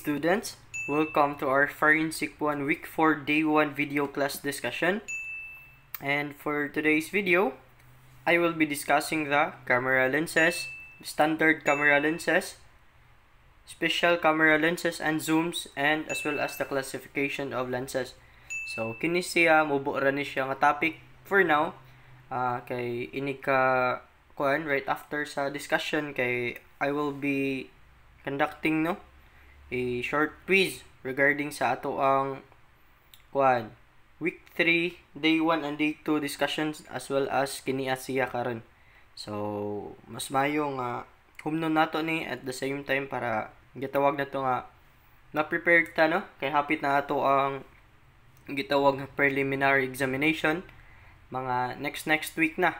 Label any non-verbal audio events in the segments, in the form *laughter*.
students, welcome to our Forensic 1 Week 4 Day 1 video class discussion. And for today's video, I will be discussing the camera lenses, standard camera lenses, special camera lenses and zooms, and as well as the classification of lenses. So, kini siya, mubo ra ni siya nga topic for now. Uh, kay inig ka kuan right after sa discussion kay I will be conducting no a short quiz regarding sa ato ang kuan week 3 day 1 and day 2 discussions as well as kini Asia karon so mas mayo nga humno nato ni at the same time para gitawag nato nga na prepared ta no kay hapit na ato ang gitawag na preliminary examination mga next next week na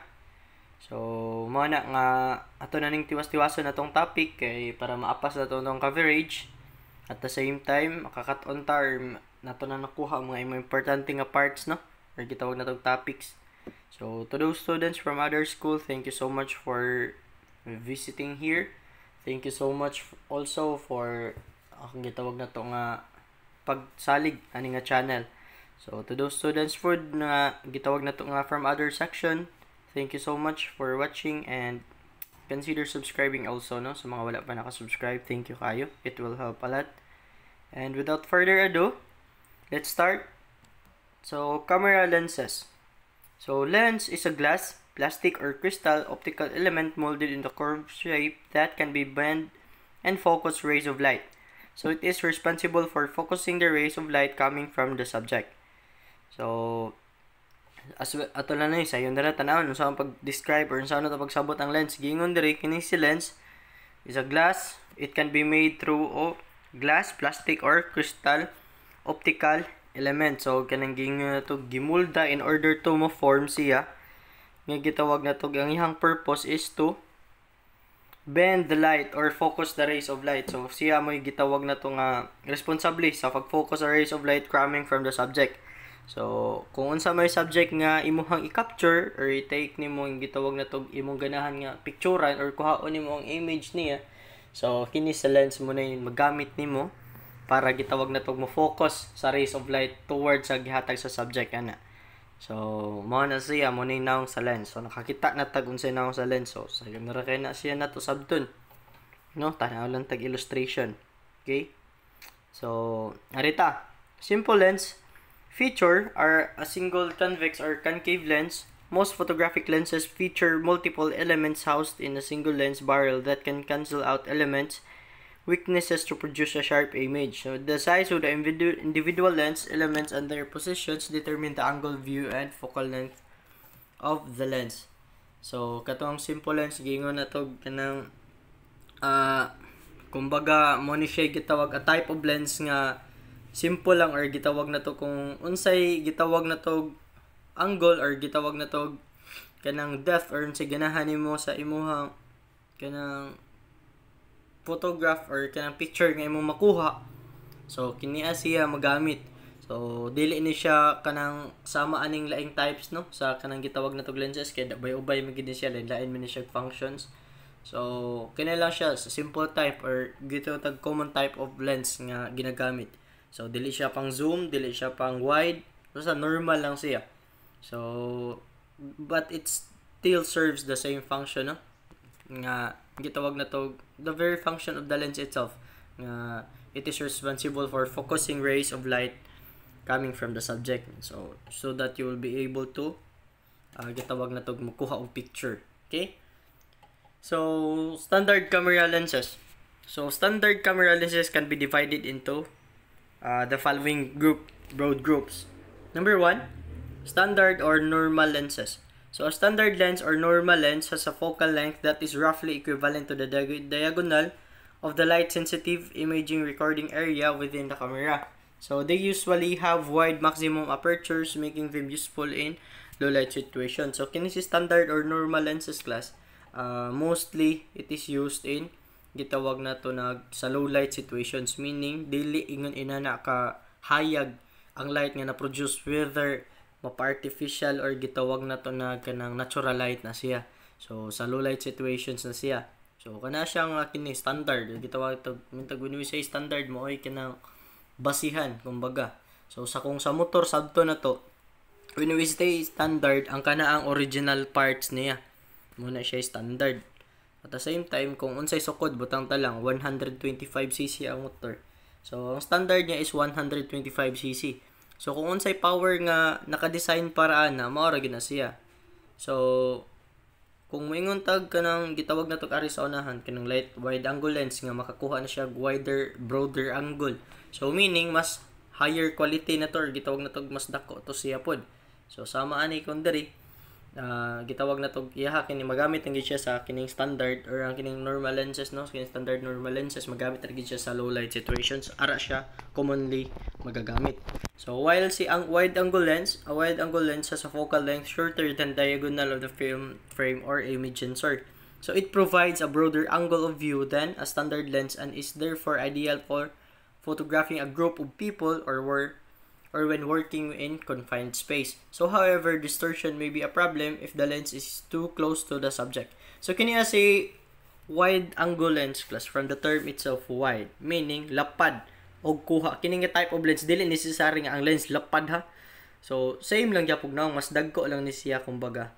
So, mo na nga ato na ning tiwas-tiwason atong topic kay para maapas na to nung coverage. At the same time, makakat on time nato na nakuha mga imo importante nga parts no or gitawag na topics. So to those students from other school, thank you so much for visiting here. Thank you so much also for akong gitawag na to nga pagsalig ani nga channel. So to those students for na gitawag na to nga from other section, thank you so much for watching and Consider subscribing also, no? Sa mga wala pa naka-subscribe thank you kayo. It will help a lot. And without further ado, let's start. So, camera lenses. So, lens is a glass, plastic or crystal optical element molded in the curved shape that can be bent and focus rays of light. So, it is responsible for focusing the rays of light coming from the subject. So, as well, ato lang na sa yun na tanawon, unsa ang pag-describe or unsa ano ta pagsabot ang lens. Gingon diri kini si lens is a glass. It can be made through o glass, plastic or crystal optical element. So kanang gingon to gimulda in order to mo form siya. Nga gitawag nato ang ihang purpose is to bend the light or focus the rays of light. So siya mo gitawag nato nga responsable sa pag-focus sa rays of light coming from the subject. So, kung unsa may subject nga imuhang i-capture or i-take nimo yung gitawag na tog imong ganahan nga picturean or kuhaon nimo ang image niya. So, kini sa lens mo na yung magamit nimo para gitawag na tog mo focus sa rays of light towards sa gihatag sa subject ana. So, mo na siya mo na naong sa lens. So, nakakita na tag unsay naong sa lens. So, sa camera kay na siya na to sabton. No, tanaw lang tag illustration. Okay? So, arita. Simple lens, Feature are a single convex or concave lens. Most photographic lenses feature multiple elements housed in a single lens barrel that can cancel out elements weaknesses to produce a sharp image. So the size of the individual lens elements and their positions determine the angle view and focal length of the lens. So katong simple lens gingon na to kanang uh, kumbaga mo ni siya gitawag a type of lens nga simple lang or gitawag na to kung unsay gitawag na to angle or gitawag na to kanang depth or unsay ganahan nimo sa imuha kanang photograph or kanang picture nga imong makuha so kini siya magamit so dili ni siya kanang sama aning laing types no sa kanang gitawag na to lenses kay dabay-ubay man gid siya lain-lain man siya functions So, kini lang siya sa simple type or gito tag common type of lens nga ginagamit. So, dili siya pang zoom, dili siya pang wide. Basta normal lang siya. So, but it still serves the same function, no? Nga, gitawag na to, the very function of the lens itself. Nga, it is responsible for focusing rays of light coming from the subject. So, so that you will be able to, uh, gitawag na to, makuha og picture. Okay? So, standard camera lenses. So, standard camera lenses can be divided into uh, the following group broad groups. Number one, standard or normal lenses. So a standard lens or normal lens has a focal length that is roughly equivalent to the diag diagonal of the light-sensitive imaging recording area within the camera. So they usually have wide maximum apertures making them useful in low light situations. So kinesis standard or normal lenses class, uh, mostly it is used in gitawag na to na sa low light situations meaning dili ingon ina na ka hayag ang light nga na produce whether mapa artificial or gitawag na to na kanang natural light na siya so sa low light situations na siya so kana siya nga kini standard gitawag to mintag when we say standard mo ay kanang basihan kumbaga so sa kung sa motor sabto na to when we say standard ang kana ang original parts niya muna siya standard at the same time, kung unsay sukod, butang ta lang, 125cc ang motor. So, ang standard niya is 125cc. So, kung unsay power nga nakadesign para ana, maura na siya. So, kung moingon tag kanang gitawag na tog ari kanang light wide angle lens nga makakuha na siya wider broader angle. So meaning mas higher quality na to gitawag na tog mas dako to siya pod. So sama ani kon uh, gitawag na to iyaha kini magamit ang siya sa kining standard or ang kining normal lenses no kining standard normal lenses magamit ra siya sa low light situations ara siya commonly magagamit so while si ang wide angle lens a wide angle lens has a focal length shorter than diagonal of the film frame or image sensor so it provides a broader angle of view than a standard lens and is therefore ideal for photographing a group of people or where or when working in confined space. So however, distortion may be a problem if the lens is too close to the subject. So kaniya si wide angle lens plus from the term itself wide, meaning lapad og kuha. kining type of lens, dili necessary nga ang lens lapad ha. So same lang gyapog na, mas dagko lang ni siya kumbaga.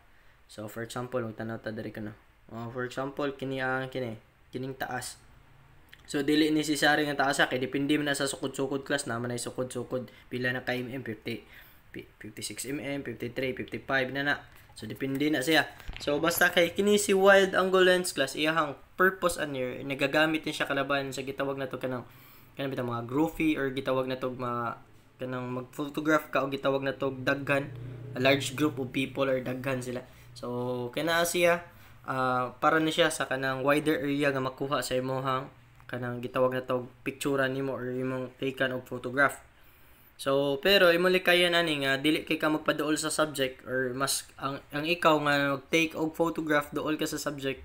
So for example, ang tanaw ta diri kana. Uh, oh, for example, kini ang kini kining taas. So dili necessary nga taasa kay depende man sa sukod-sukod class na manay sukod-sukod pila na ka mm 50 56 mm 53 55 na na. So depende na siya. So basta kay kini si Wild Angle Lens class iyahang purpose anir nagagamit ni siya kalaban sa gitawag na to kanang kanang bitang mga groovy or gitawag na to mga kanang magphotograph ka o gitawag na to daghan a large group of people or daghan sila. So kana siya uh, para na siya sa kanang wider area nga makuha sa imong kanang gitawag na tawag pictura nimo or imong taken og photograph so pero imong likayan ani nga dili kay ka magpaduol sa subject or mas ang, ang ikaw nga take og photograph duol ka sa subject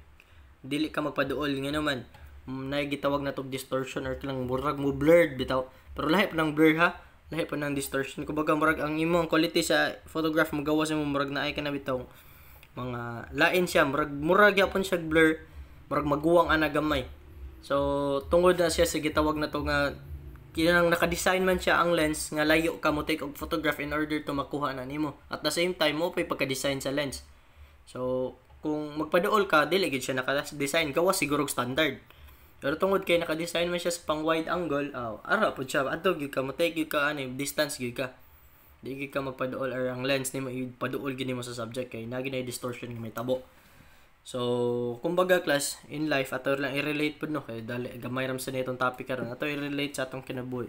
dili ka magpaduol nga naman ano mm, nay gitawag na tog distortion or kanang murag mo blurred bitaw pero lahi pa nang blur ha lahi pa nang distortion kumbaga murag ang imong quality sa photograph mo gawas mo murag naay ka na bitaw mga lain siya murag murag yapon siya blur murag maguwang ana gamay So, tungod na siya, sige tawag na to nga, kinang nakadesign man siya ang lens nga layo ka mo take og photograph in order to makuha na nimo. At the same time, mo pay pagka-design sa lens. So, kung magpaduol ka, dili gid siya naka-design gawa siguro standard. Pero tungod kay naka-design man siya sa pang wide angle, aw, oh, ara pud siya. Adto gyud ka mo take gyud ka ano, distance gyud ka. Di gyud ka magpaduol or ang lens nimo paduol gyud mo sa subject kay nagi na distortion nga may tabo. So, kumbaga class, in life, ato lang i-relate po no, kay dali, gamay ram sa nitong topic karon ato i-relate sa atong kinabuhi.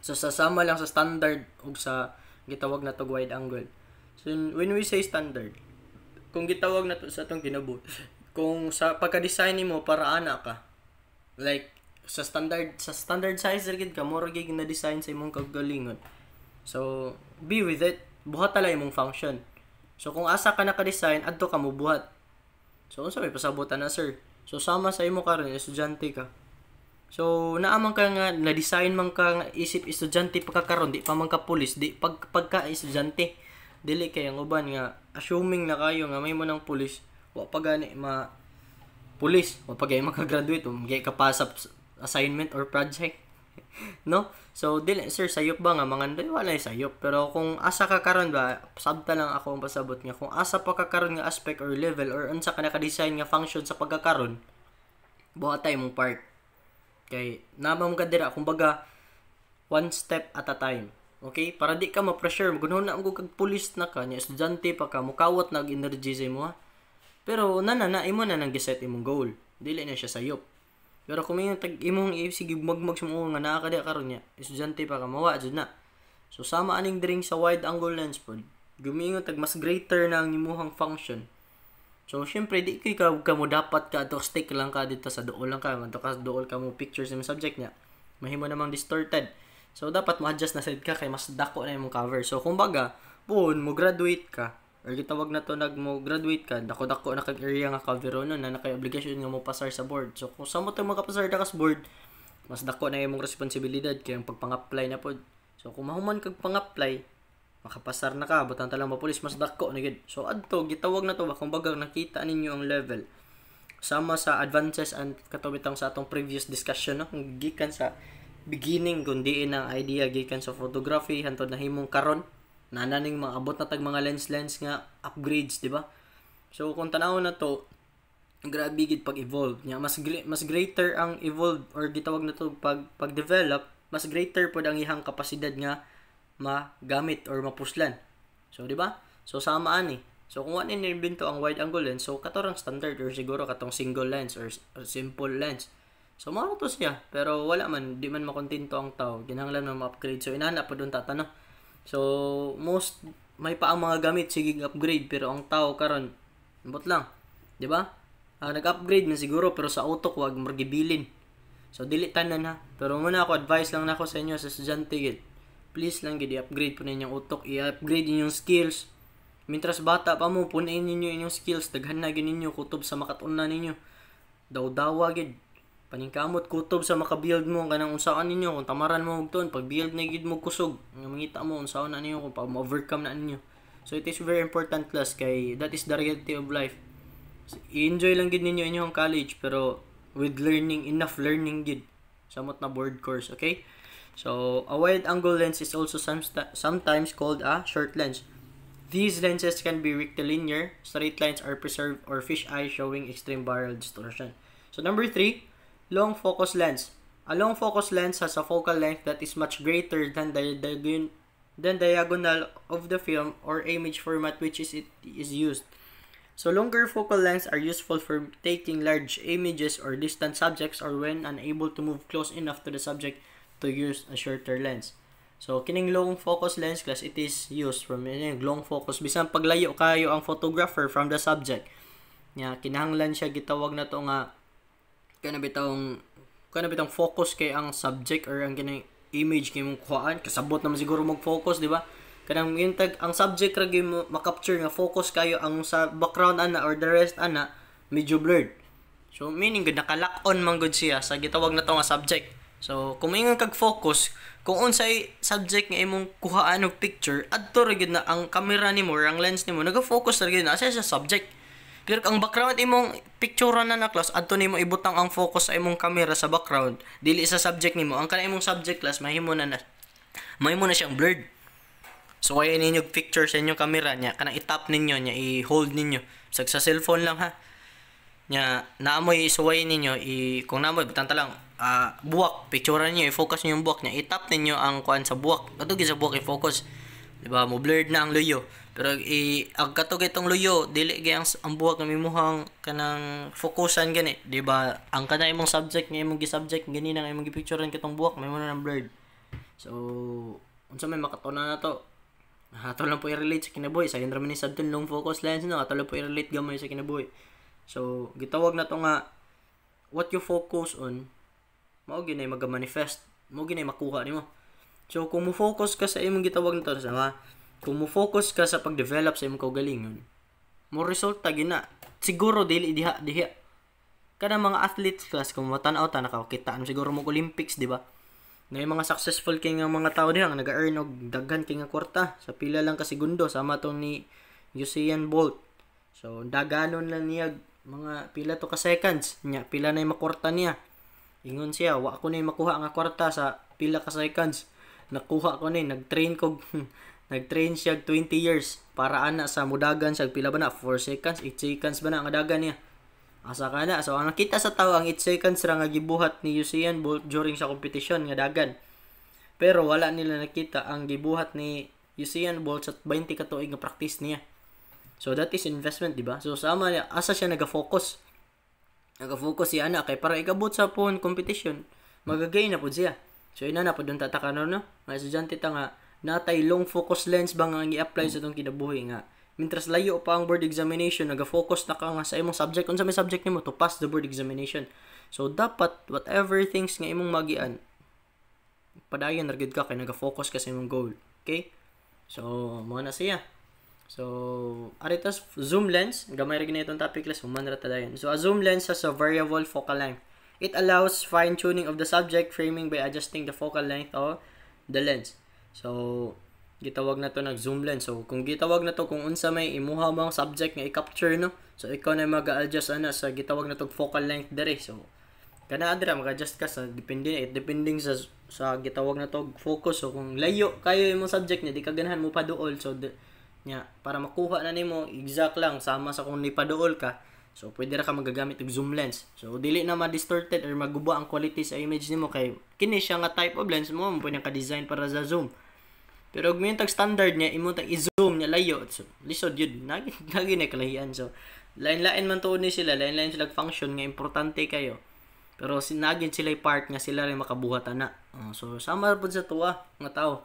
So, sasama lang sa standard ug sa gitawag na to wide angle. So, when we say standard, kung gitawag na to sa atong kinabuhi, *laughs* kung sa pagka-design mo para ana ka, like, sa standard sa standard size gid ka more gig na design sa imong kagalingon so be with it buhat tala imong function so kung asa ka naka-design adto ka mo buhat So, unsa may pasabutan na, sir. So, sama sa imo karon estudyante ka. So, naamang ka nga, na-design man ka nga isip estudyante pa di pa man ka pulis, di pag, pagka estudyante. Dili kay ang uban nga, assuming na kayo nga may mo ng pulis, wa pa gani ma pulis, wa pa gani makagraduate, wa um, ka pa sa assignment or project. *laughs* no? So, dili, sir, sayop ba nga? Mga nday, wala sayop. Pero kung asa ka karon ba, sabta lang ako ang pasabot niya. Kung asa pa ka karon nga aspect or level or unsa ka naka-design nga function sa pagkakaron, buha tayo mong part. Okay? Namam ka dira, kumbaga, one step at a time. Okay? Para di ka ma-pressure. Magunahon na ang kag na ka, niya estudyante pa ka, mukawat nag-energy sa imo ha. Pero na na na imo na nang giset imong goal. Dili na siya sayop. Pero kung may tag imong sige sa sumuong nga naa kadi karon niya. Estudyante pa ka mawa jud na. So sama aning diri sa wide angle lens pod. Gumiingon tag mas greater na ang imong function. So syempre di kay ka kamo dapat ka to stick lang ka dito sa dool lang ka ngadto ka dool ka mo pictures sa subject niya. Mahimo namang distorted. So dapat mo adjust na side ka kay mas dako na imong cover. So kumbaga, buon mo graduate ka or gitawag na to nag mo graduate ka dako dako na kag area nga ka no na nakay obligation nga mo pasar sa board so kung sa mo tag makapasar ta kas board mas dako na imong responsibilidad kay ang pagpang-apply na pod so kung mahuman kag pang-apply makapasar na ka butang lang mapulis mas dako na gid so adto gitawag na to ba kung bagang nakita ninyo ang level sama sa advances and katubitang sa atong previous discussion no kung gikan sa beginning kundi ang idea gikan sa photography hantod na himong karon nananing mga abot na tag mga lens lens nga upgrades di ba so kung tanaw na to grabe gid pag evolve nya mas mas greater ang evolve or gitawag na to pag pag develop mas greater pud ang ihang kapasidad nga magamit or mapuslan so di ba so sama ani eh. so kung ano inimbento ang wide angle lens so katorang standard or siguro katong single lens or, or simple lens So, maro to siya. Pero wala man, di man makontento ang tao. Ginahanglan man ma-upgrade. So, inanap po doon tatano. So, most, may pa ang mga gamit, sige upgrade, pero ang tao karon ambot lang. 'di ba? Diba? nag-upgrade man siguro, pero sa utok, wag margibilin. So, dili tanan ha. Pero muna ako, advice lang nako sa inyo, sa estudyante, gid. Please lang, gid, i-upgrade po ninyong utok, i-upgrade ninyong skills. Mintras bata pa mo, punain ninyo inyong skills, daghan na ninyo, kutob sa makatuna ninyo. Daw-dawa, gid Paningkamot kutob sa makabuild mo kanang unsaon ninyo kung tamaran mo og ton pag build na gid mo kusog nga mangita mo unsaon na ninyo kung pag overcome na ninyo. So it is very important class kay that is the reality of life. So, enjoy lang gid ninyo inyong college pero with learning enough learning gid samot na board course, okay? So a wide angle lens is also some sometimes called a short lens. These lenses can be rectilinear, straight lines are preserved or fish eye showing extreme barrel distortion. So number three, Long focus lens. A long focus lens has a focal length that is much greater than the diagonal than diagonal of the film or image format which is it is used. So longer focal lengths are useful for taking large images or distant subjects or when unable to move close enough to the subject to use a shorter lens. So kining long focus lens class it is used from eh, long focus bisan paglayo kayo ang photographer from the subject. Nya kinahanglan siya gitawag na to nga kana bitong kana bitong focus kay ang subject or ang kini image kay mong kuhaan kasabot naman siguro mag-focus di ba kanang yintag ang subject ra mo makapture nga focus kayo ang sa background ana or the rest ana medyo blurred so meaning gud nakalock on man gud siya sa gitawag na to nga subject so kung ingon kag focus kung unsay subject nga imong kuhaan og picture adto ra gid na ang camera nimo ang lens nimo naga-focus ra gid na sa subject pero ang background imong picture na na class, adto nimo ibutang ang focus sa imong camera sa background, dili sa subject nimo. Ang kana imong subject class mahimo na na mahimo na siyang blurred. So kaya ninyo picture sa inyong camera niya, kanang i-tap ninyo niya, i-hold ninyo. sa sa cellphone lang ha. Nya naamoy suway ninyo, i kung naamoy butang lang uh, ah, buwak, picturean niyo, i-focus niyo yung buwak niya, i-tap ninyo ang kuan sa buwak. Kadto sa buwak i-focus. Di ba? Mo blurred na ang luyo. Pero i ang kato gitong luyo, dili gyang ang buhat nga imuhang kanang fokusan gani, di ba? Ang kanang imong subject nga imong gi-subject gani na imong gi gipicturean kitong buhak, may mo na blurred. So, unsa may makatuna na to? Ato lang po i-relate sa kinaboy. Sa yun sa Sabton long focus lens no, ato lang po i-relate gamay sa kinaboy. So, gitawag na to nga what you focus on mao gyud ay maga-manifest, mao gyud ay makuha nimo. So, kung mo focus ka sa imong gitawag na to sa mga kung mo focus ka sa pag-develop sa imong kaugalingon, mo resulta gina. Siguro dili diha diha. Kada mga athletes class kung matanaw ta nakakitaan siguro mo Olympics, di ba? Na mga successful kay nga mga tao diha nga naga earn og daghan kay nga kwarta sa pila lang ka segundo sama to ni Usain Bolt. So daganon lang niya mga pila to ka seconds niya pila na makorta niya ingon siya wa ko na makuha nga kwarta sa pila ka seconds nakuha ko ni nagtrain ko *laughs* Nagtrain siya 20 years para ana sa mudagan siya pila ba na 4 seconds, 8 seconds ba na ang dagan niya. Asa ka na. So ang nakita sa tao ang 8 seconds ra nga gibuhat ni Usain Bolt during sa kompetisyon nga dagan. Pero wala nila nakita ang gibuhat ni Usain Bolt sa 20 ka tuig nga practice niya. So that is investment, di ba? So sama niya asa siya naga-focus. Naga-focus siya ana kay para ikabot sa pun competition, magagay na pud siya. So ina na pud unta ta kanon no. Mga estudyante ta nga natay long focus lens bang nga i-apply sa itong kinabuhi nga. Mientras layo pa ang board examination, naga-focus na ka nga sa imong subject. Kung sa may subject nimo to pass the board examination. So, dapat, whatever things nga imong magian, padayon na ka kay naga-focus ka sa imong goal. Okay? So, mga na siya. So, aritas zoom lens, gamay rin na itong topic less, human ra dayon. So, a zoom lens has a variable focal length. It allows fine-tuning of the subject framing by adjusting the focal length of the lens. So, gitawag na to nag zoom lens. So, kung gitawag na to kung unsa may imuha ang subject nga i-capture no. So, ikaw na mag-adjust ana sa gitawag na to focal length dere. So, kana adra mag-adjust ka sa depende it eh, depending sa sa gitawag na to focus. So, kung layo kayo imong subject niya, di ka ganahan mo paduol. So, de, nya para makuha na nimo exact lang sama sa kung nipaduol ka. So, pwede ra ka magagamit og zoom lens. So, dili na ma-distorted or maguba ang quality sa image nimo kay kini siya nga type of lens mo, mo pwede ka design para sa zoom. Pero og yung standard niya, imo tag i-zoom niya layo. So, lisod yun. *laughs* Nagi, na kalahian. So, lain-lain man to ni sila. Lain-lain sila function nga importante kayo. Pero sinagin sila part nga sila rin makabuhat na. Uh, oh, so, sama po sa tuwa nga tao.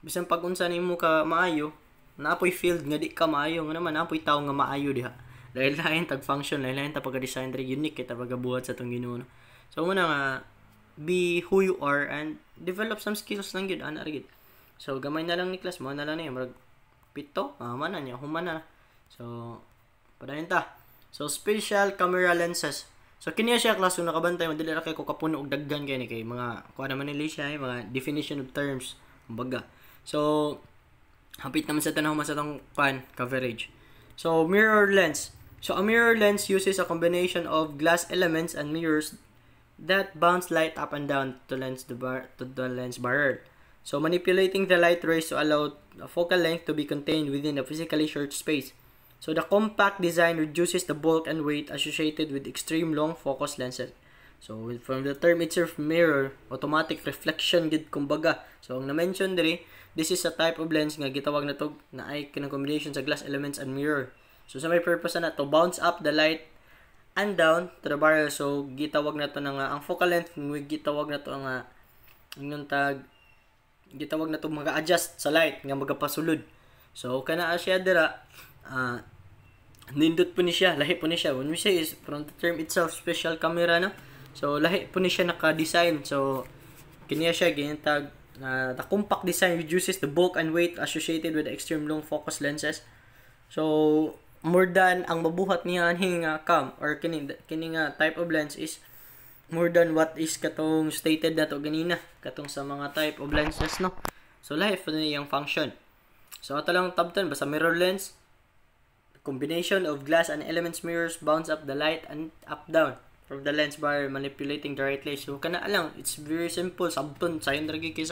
Bisan pag unsa nimo ka maayo, napoy field nga di ka maayo nga naman napoy tao nga maayo diha. *laughs* lain lain tag function, lain lain ta pagka-design diri unique kita pagabuhat sa tong ginuno. So muna nga be who you are and develop some skills lang gyud ana gyud. So, gamay na lang ni class mo. Na lang niya. Marag pito. Ah, mana niya. Humana. So, padayon ta. So, special camera lenses. So, kiniya siya class. So, nakabantay. Madali ra kay ko kapuno og daggan kay ni kay. Mga, kuha naman nila siya. Eh, mga definition of terms. Baga. So, hapit naman sa tanahon sa tong pan coverage. So, mirror lens. So, a mirror lens uses a combination of glass elements and mirrors that bounce light up and down to lens the bar to the lens barrel. So manipulating the light rays to allow a focal length to be contained within a physically short space. So the compact design reduces the bulk and weight associated with extreme long focus lenses. So from the term itself mirror, automatic reflection gid kumbaga. So ang na-mention diri, this is a type of lens nga gitawag na to na ay combination sa glass elements and mirror. So sa may purpose na to bounce up the light and down to the barrel. So gitawag na to nga ang focal length gitawag na to nga ingon tag gitawag na to maga-adjust sa light nga magapasulod so kana siya dira uh, nindot po ni siya lahi po ni siya when we say is from the term itself special camera na. so lahi po ni siya naka-design so kiniya siya ginatag uh, the compact design reduces the bulk and weight associated with extreme long focus lenses. So, more than ang mabuhat niya ning uh, cam or kining kining uh, type of lens is more than what is katong stated na to ganina katong sa mga type of lenses no so life na ano yung function so ato lang top 10 basta mirror lens combination of glass and elements mirrors bounce up the light and up down from the lens by manipulating the right lens so kana lang it's very simple sabton sayon ra kay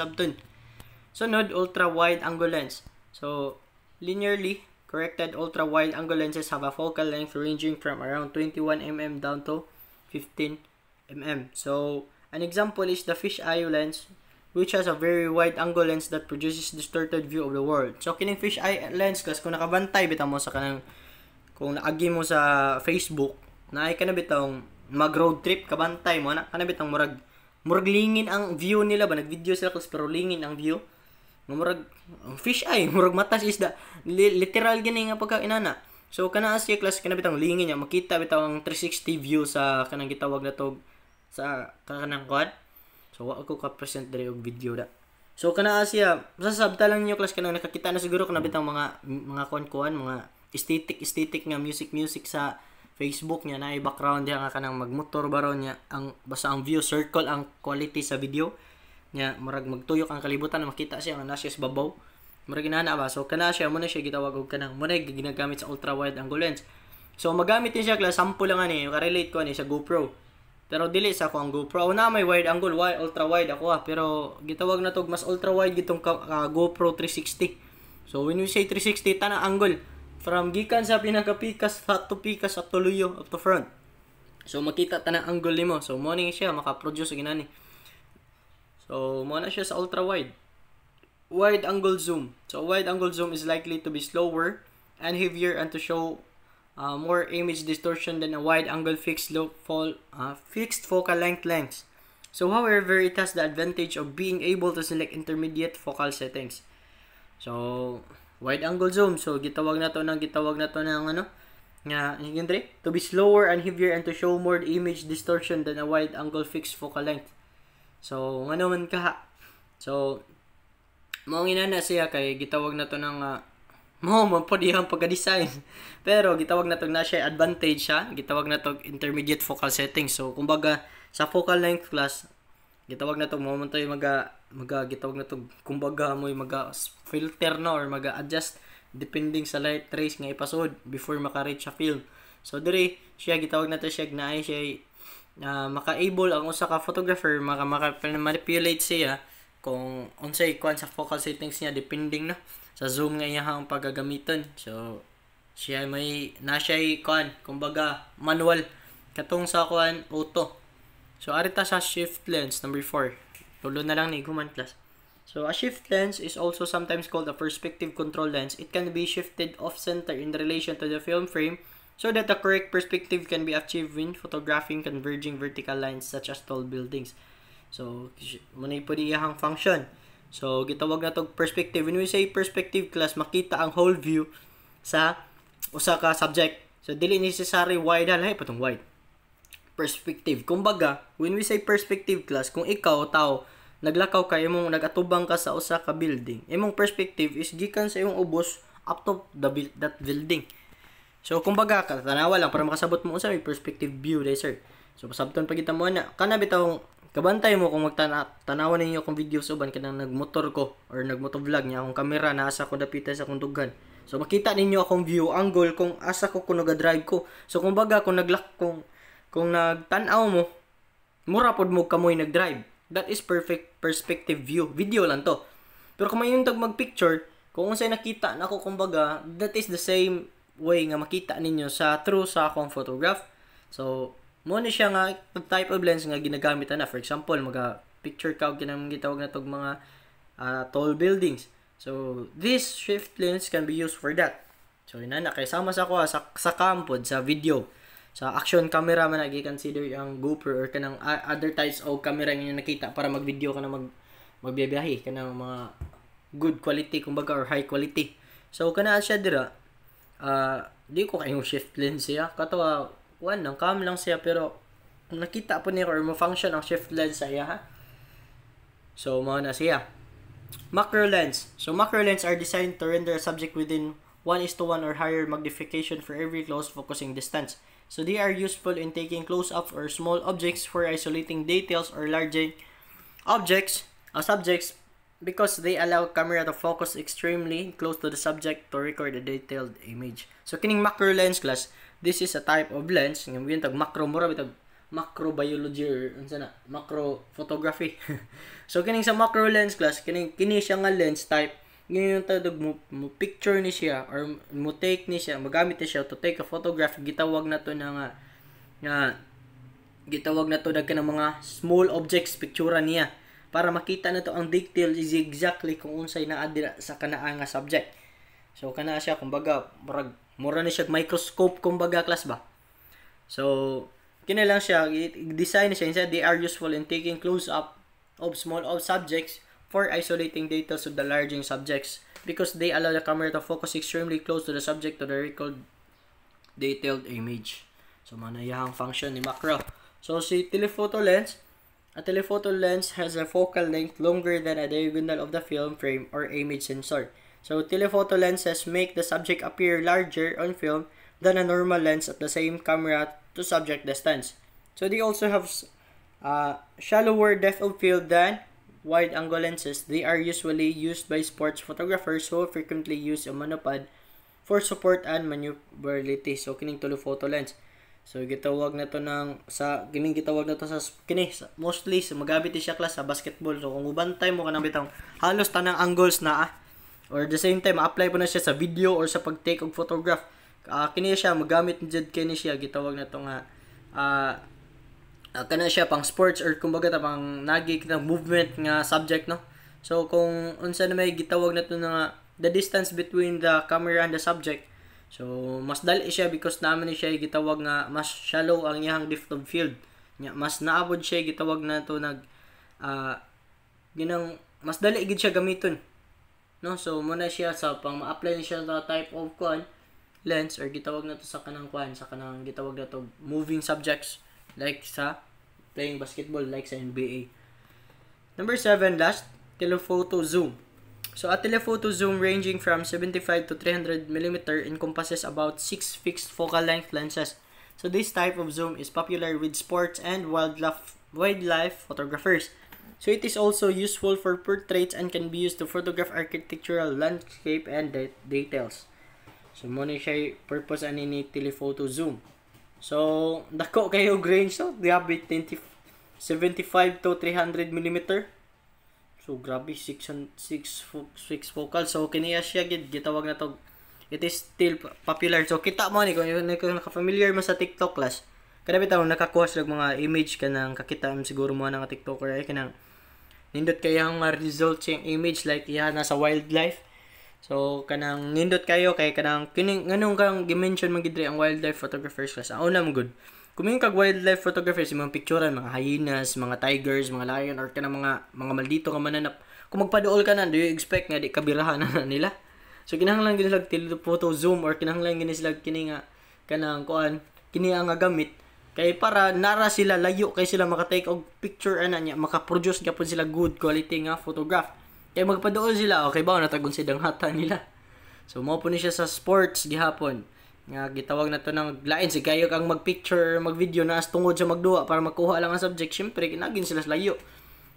so nod ultra wide angle lens so linearly corrected ultra wide angle lenses have a focal length ranging from around 21 mm down to 15 mm. So, an example is the fisheye lens, which has a very wide angle lens that produces distorted view of the world. So, kining fisheye lens, kas kung nakabantay, bitaw mo sa kanang, kung naagi mo sa Facebook, na ay ka bitong mag road trip, kabantay mo, na ka bitong murag, murag lingin ang view nila ba, nagvideo sila kasi pero lingin ang view. Murag, fish eye, *laughs* murag matas isda. Li- literal gini nga inana So, kana as class, kana bitang lingin niya, makita bitaw ang 360 view sa kanang gitawag na tog sa kanang kwan. So wa ko ka present diri og video da. So kana siya, masasabta lang niyo class kanang nakakita na siguro kana bitang mga mga kuan-kuan, mga aesthetic aesthetic nga music music sa Facebook niya na background niya nga kanang magmotor baron niya ang basta ang view circle ang quality sa video niya murag magtuyok ang kalibutan makita siya nga nasa sa babaw murag inana ba so kana siya mo na siya gitawag og kanang mo na ginagamit sa ultra wide angle lens so magamit din siya class sample lang ani eh. ka relate ko ani sa GoPro pero dili sa ako ang GoPro. Una may wide angle, wide, ultra wide ako ah. Pero gitawag na to mas ultra wide gitong uh, GoPro 360. So when we say 360 tanang angle from gikan sa pinakapikas sa to pikas up to luyo up to front. So makita tanang angle nimo. So morning siya maka-produce ginani. So muna siya sa ultra wide. Wide angle zoom. So wide angle zoom is likely to be slower and heavier and to show uh, more image distortion than a wide-angle fixed, look fall, uh, fixed focal length lens. So however, it has the advantage of being able to select intermediate focal settings. So, wide-angle zoom. So, gitawag na to ng, gitawag na to ng ano, nga, hindi to be slower and heavier and to show more image distortion than a wide-angle fixed focal length. So, nga naman ka. So, mao inana siya kay gitawag na to ng uh, mo mo po di ang pagka-design. Pero gitawag na tog na siya advantage siya, gitawag na tog intermediate focal setting. So kumbaga sa focal length class gitawag na tog mo man toy maga maga gitawag na tog kumbaga mo maga filter na or maga adjust depending sa light trace nga ipasod before maka-reach sa film. So dire siya gitawag na to siya na siya uh, maka-able ang usa ka photographer maka maka manipulate siya kung unsay kwan sa focal settings niya depending na sa zoom nga ang pagagamiton so siya may na siya kwan kumbaga manual katong sa kwan auto so arita sa shift lens number 4 tulo na lang ni human class So a shift lens is also sometimes called a perspective control lens. It can be shifted off-center in relation to the film frame so that the correct perspective can be achieved when photographing converging vertical lines such as tall buildings. So, muna po iyahang function. So, gitawag na tog perspective. When we say perspective class, makita ang whole view sa usa ka subject. So, dili necessary wide halay patong wide. Perspective. Kumbaga, when we say perspective class, kung ikaw, tao, naglakaw ka, imong nagatubang ka sa usa ka building. Imong perspective is gikan sa imong ubos up to the that building. So, kumbaga, tanawa lang para makasabot mo unsa may perspective view, day, sir. So, pasabton pa kita mo na. Kana bitawong Kabantay mo kung magtana tanawan ninyo akong videos uban kanang nagmotor ko or nagmotovlog niya akong kamera na asa ko dapita sa akong dugan. So makita ninyo akong view angle kung asa ko kung nag-drive ko. So kung baga kung naglak kung kung nagtanaw mo mura pod mo kamoy nag-drive. That is perfect perspective view. Video lang to. Pero kung mayuntag mag-picture, kung unsay nakita nako kumbaga, that is the same way nga makita ninyo sa true sa akong photograph. So mo ni siya nga type of lens nga ginagamit na for example mga picture ka ginang gitawag na tog mga uh, tall buildings so this shift lens can be used for that so ina na kay sama sa ko sa sa kampod sa video sa action camera man agi consider ang GoPro or kanang uh, other types of camera nga nakita para mag-video ka na mag magbiyahe kanang mga good quality kumbaga or high quality so kana siya dira uh, di ko kayong shift lens siya kato uh, kuan lang, calm lang siya, pero nakita po ni or mo-function ang shift lens sa iya, ha? So, mao na siya. Macro lens. So, macro lens are designed to render a subject within 1 is to 1 or higher magnification for every close focusing distance. So they are useful in taking close-up or small objects for isolating details or large objects or uh, subjects because they allow camera to focus extremely close to the subject to record a detailed image. So kining macro lens class, this is a type of lens nga mo tag macro mura bitag macrobiology or unsa na macro photography *laughs* so kining sa macro lens class kining kini siya nga lens type ngayon tawag mo, mo picture ni siya or mo take ni siya magamit ni siya to take a photograph gitawag na to na nga nga gitawag na to dagka ng mga small objects picture niya para makita na to ang detail is exactly kung unsay na dira sa kanaa nga subject so kana siya kumbaga murag Mura na siya microscope kumbaga class ba. So, kini lang siya design siya instead they are useful in taking close up of small of subjects for isolating data of the larger subjects because they allow the camera to focus extremely close to the subject to the record detailed image. So, manayahang function ni macro. So, si telephoto lens, a telephoto lens has a focal length longer than a diagonal of the film frame or image sensor. So telephoto lenses make the subject appear larger on film than a normal lens at the same camera to subject distance. So they also have uh, shallower depth of field than wide-angle lenses. They are usually used by sports photographers who frequently use a monopod for support and maneuverability. So kining telephoto lens. So gitawag na to ng sa kining gitawag na to sa kini mostly sa magabit siya class sa basketball. So kung ubantay mo kanang bitang halos tanang angles na ah, Or the same time, apply po na siya sa video or sa pagtake og photograph. Uh, kini siya, magamit ni Jed kini siya, gitawag na ito nga, uh, uh, ah, ah, kana siya pang sports or kumbaga ta pang nagi na movement nga subject, no? So, kung unsa na may gitawag na ito na the distance between the camera and the subject, So, mas dali siya because naman ni siya gitawag nga mas shallow ang iyang depth of field. Nga, mas naabod siya gitawag na to nag uh, ginang mas dali gid siya gamiton No? So, muna siya sa pang ma-apply niya sa type of kuan lens or gitawag na to sa kanang kwan sa kanang gitawag na to moving subjects like sa playing basketball like sa NBA. Number 7 last telephoto zoom. So a telephoto zoom ranging from 75 to 300 mm encompasses about 6 fixed focal length lenses. So this type of zoom is popular with sports and wildlife wildlife photographers. So it is also useful for portraits and can be used to photograph architectural landscape and de details. So mo ni siya purpose ani ni telephoto zoom. So dako kayo *laughs* range to, diabe 20 75 to 300 mm. So grabe 6 6 6 focal. So kiniya siya gid gitawag na to. It is still popular. So kita mo ni kung naka familiar mo sa TikTok class. Kada bitaw nakakuha sa mga image kanang kakita mo siguro mo nang TikToker ay kanang nindot kayang result yung image like iya nasa wildlife so kanang nindot kayo kay kanang kining nganong kang gimension man gidre ang wildlife photographers kasi ang una good kung kag wildlife photographers imong picturean mga hyenas mga tigers mga lion or kanang mga mga maldito nga mananap kung magpadool ka na do you expect nga di kabirahan na nila so kinahanglan gid sila photo zoom or kinahanglan gid sila kini nga kanang kuan kini ang gamit Kay para nara sila layo kay sila maka-take og picture ana niya, maka-produce gapon sila good quality nga photograph. Kay magpaduol sila okay ba natagon sa hata nila. So mo po ni siya sa sports gihapon nga gitawag na to ng lain si kayo kang magpicture magvideo na tungod sa magduwa para makuha lang ang subject syempre kinagin sila sa layo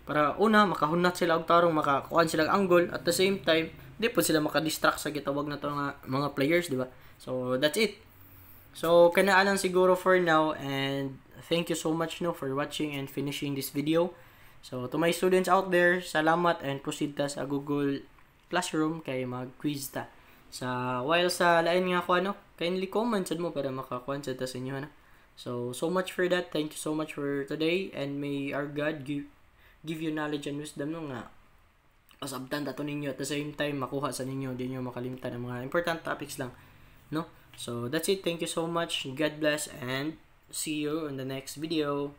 para una makahunat sila og tarong makakuha sila angle at the same time di po sila makadistract sa gitawag na to nga mga players di ba so that's it So, kanaalan siguro for now and thank you so much no for watching and finishing this video. So, to my students out there, salamat and proceed ta sa Google Classroom kay mag-quiz ta. Sa, while sa lain nga ko ano, kindly comment sad mo para makakuan sad ta sa inyo na. Ano. So, so much for that. Thank you so much for today and may our God give, give you knowledge and wisdom no nga pasabtan ta to ninyo at the same time makuha sa ninyo di nyo makalimtan ang mga important topics lang no So that's it. Thank you so much. God bless and see you in the next video.